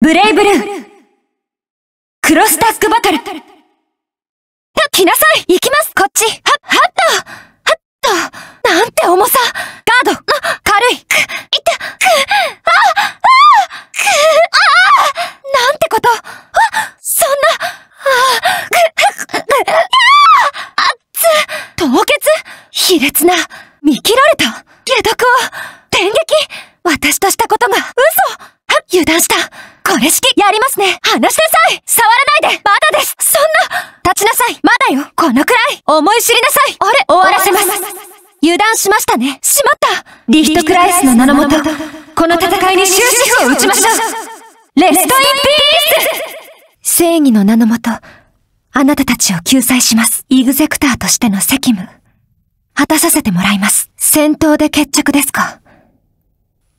ブレイブルークロスタックバトル来なさい行きますこっちは、はっとはっとなんて重さガードあ軽いく、い思い知りなさいあれ終わらせます油断しましたねしまったリヒトクライスの名のもと、この戦いに終止符を打ちましょうレストインピース正義の名のもと、あなたたちを救済します。イグゼクターとしての責務、果たさせてもらいます。戦闘で決着ですか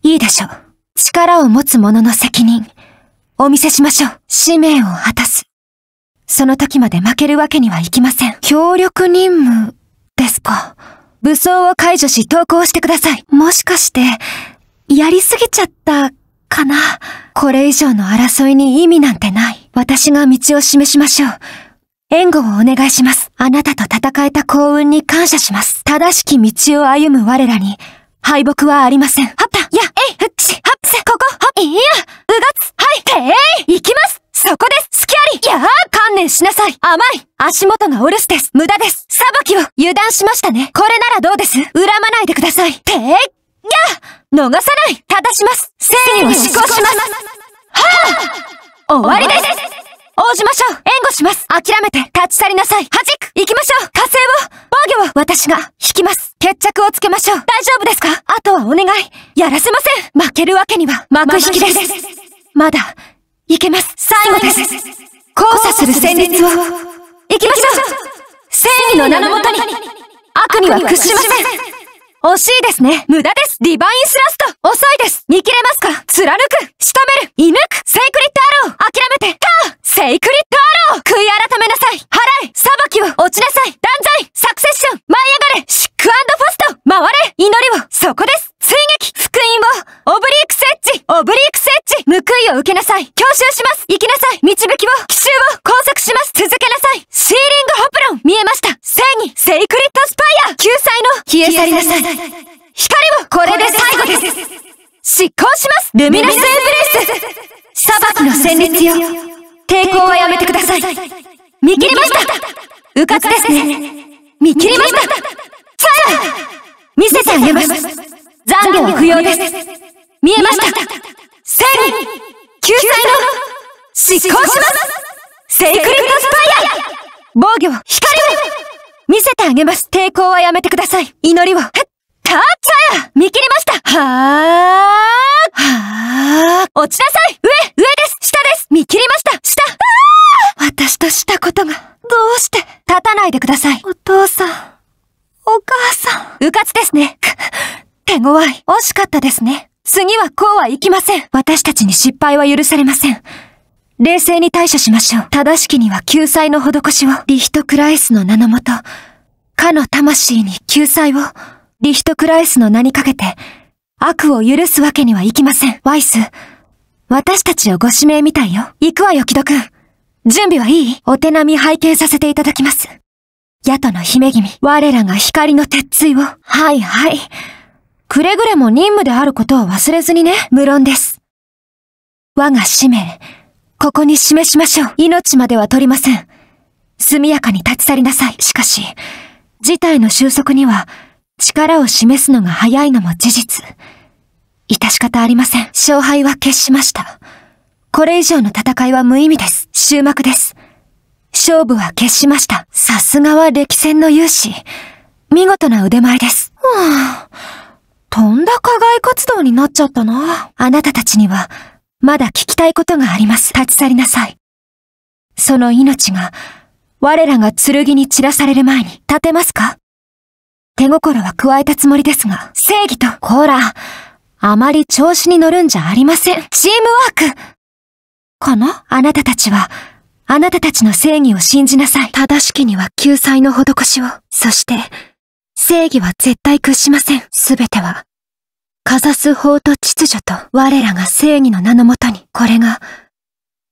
いいでしょう。力を持つ者の責任、お見せしましょう。使命を果たす。その時まで負けるわけにはいきません。協力任務ですか。武装を解除し投降してください。もしかして、やりすぎちゃったかな。これ以上の争いに意味なんてない。私が道を示しましょう。援護をお願いします。あなたと戦えた幸運に感謝します。正しき道を歩む我らに、敗北はありません。はった、や、えい、ふっし、はっせ、ここ、はいや、うがつ、はい、てえい、行きますそこです隙ありやあ観念しなさい甘い足元がお留守です。無駄です。裁きを油断しましたね。これならどうです恨まないでください。てえ、や逃さない正します正義を執行しますはあ終わりです応じましょう援護します諦めて立ち去りなさい弾く行きましょう火星を防御を私が引きます決着をつけましょう大丈夫ですかあとはお願いやらせません負けるわけには幕引きですまだいけます最後です交差する戦列をいきましょう正義の名のもとに悪には屈しません惜しいですね無駄ですディバインスラスト遅いです見切れますか貫く仕留める射抜くセイクリッドアロー諦めてターセイクリッドアロー悔い改めなさい払え裁きを落ちなさい断罪サクセッション舞い上がれシックファスト回れ祈りをそこです悔いを受けなさい教習します行きなさい導きを奇襲を工作します続けなさいシーリングホプロン見えました正義セイクリッドスパイア救済の消え去りなさい光をこれで最後です執行しますルミナスエンブレス裁きの戦慄よ抵抗はやめてください見切りました迂闊ですね見切りましたチャイア見せてあげます残業は不要です見えました千救済の執行しますセイクリットスパイア防御を光を見せてあげます抵抗はやめてください祈りをはッチっさ見切りましたはーはー落ちなさい上上です下です見切りました下私としたことがどうして立たないでくださいお父さんお母さんうかつですね手強い惜しかったですね次はこうはいきません。私たちに失敗は許されません。冷静に対処しましょう。正しきには救済の施しを。リヒトクライスの名のもと、かの魂に救済を。リヒトクライスの名にかけて、悪を許すわけにはいきません。ワイス、私たちをご指名みたいよ。行くわよ、木戸くん。準備はいいお手並み拝見させていただきます。宿の姫君、我らが光の鉄槌を。はいはい。くれぐれも任務であることを忘れずにね。無論です。我が使命、ここに示しましょう。命までは取りません。速やかに立ち去りなさい。しかし、事態の収束には、力を示すのが早いのも事実。致し方ありません。勝敗は決しました。これ以上の戦いは無意味です。終幕です。勝負は決しました。さすがは歴戦の勇士。見事な腕前です。はぁ、あ、とんだ課外活動になっちゃったな。あなたたちには、まだ聞きたいことがあります。立ち去りなさい。その命が、我らが剣に散らされる前に立てますか手心は加えたつもりですが、正義と、こら、あまり調子に乗るんじゃありません。チームワークこのあなたたちは、あなたたちの正義を信じなさい。正しきには救済の施しを、そして、正義は絶対屈しません。すべては、かざす法と秩序と我らが正義の名のもとに、これが、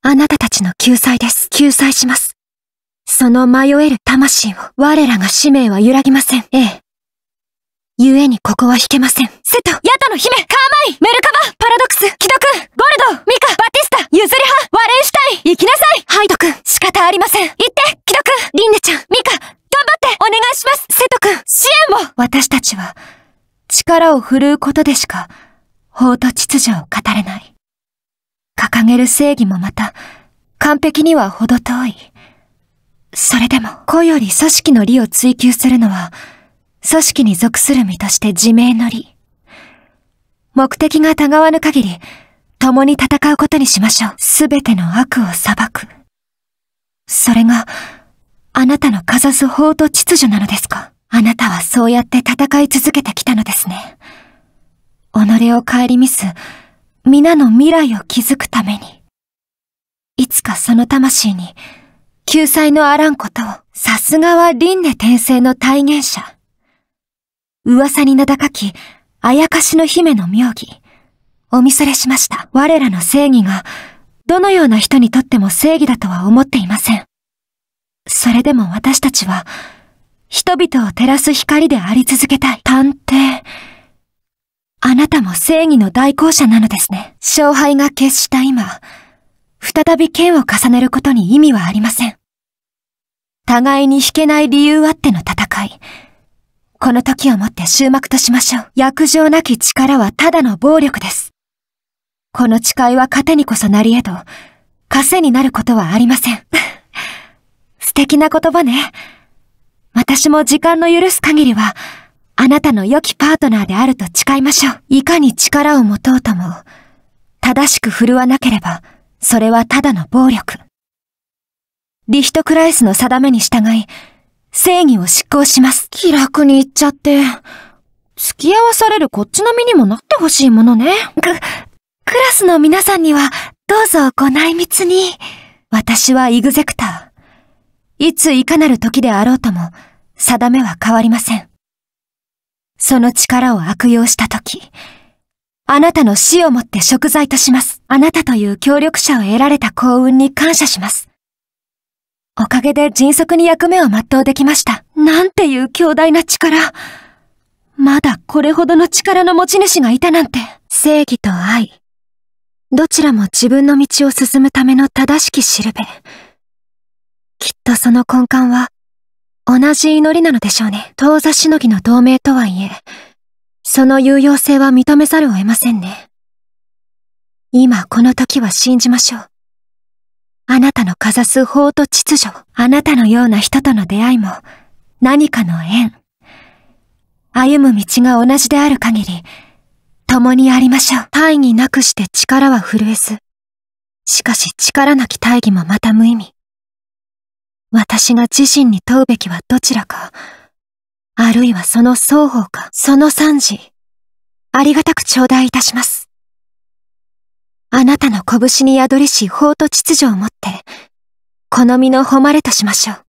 あなたたちの救済です。救済します。その迷える魂を、我らが使命は揺らぎません。ええ。故にここは引けません。セト、ヤタの姫、カーマイ、メルカバ、パラドックス、既読、ゴールド、ミカ、バティスタ、ユズリハ、ワレンシュタイ行きなさいハイド君、仕方ありません。行って、既読、リンネちゃん、ミカ、頑張って、お願いします私たちは力を振るうことでしか法と秩序を語れない。掲げる正義もまた完璧には程遠い。それでも子より組織の利を追求するのは組織に属する身として自明の利。目的が違わぬ限り共に戦うことにしましょう。すべての悪を裁く。それがあなたのかざす法と秩序なのですかあなたはそうやって戦い続けてきたのですね。己を顧みす、皆の未来を築くために。いつかその魂に、救済のあらんことを、さすがは輪廻転生の体現者。噂に名高き、あやかしの姫の妙義。お見それしました。我らの正義が、どのような人にとっても正義だとは思っていません。それでも私たちは、人々を照らす光であり続けたい。探偵。あなたも正義の代行者なのですね。勝敗が決した今、再び剣を重ねることに意味はありません。互いに引けない理由あっての戦い。この時をもって終幕としましょう。約定なき力はただの暴力です。この誓いは糧にこそなり得ど、枷になることはありません。素敵な言葉ね。私も時間の許す限りは、あなたの良きパートナーであると誓いましょう。いかに力を持とうとも、正しく振るわなければ、それはただの暴力。リヒトクライスの定めに従い、正義を執行します。気楽に言っちゃって、付き合わされるこっちの身にもなってほしいものね。く、クラスの皆さんには、どうぞご内密に。私はイグゼクター。いついかなる時であろうとも、定めは変わりません。その力を悪用したとき、あなたの死をもって食材とします。あなたという協力者を得られた幸運に感謝します。おかげで迅速に役目を全うできました。なんていう強大な力。まだこれほどの力の持ち主がいたなんて。正義と愛。どちらも自分の道を進むための正しきしるべ。きっとその根幹は、同じ祈りなのでしょうね。当座しのぎの同盟とはいえ、その有用性は認めざるを得ませんね。今この時は信じましょう。あなたのかざす法と秩序、あなたのような人との出会いも、何かの縁。歩む道が同じである限り、共にありましょう。大義なくして力は震えず。しかし力なき大義もまた無意味。私が自身に問うべきはどちらか、あるいはその双方か、その三時、ありがたく頂戴いたします。あなたの拳に宿りし法と秩序をもって、この身の誉れとしましょう。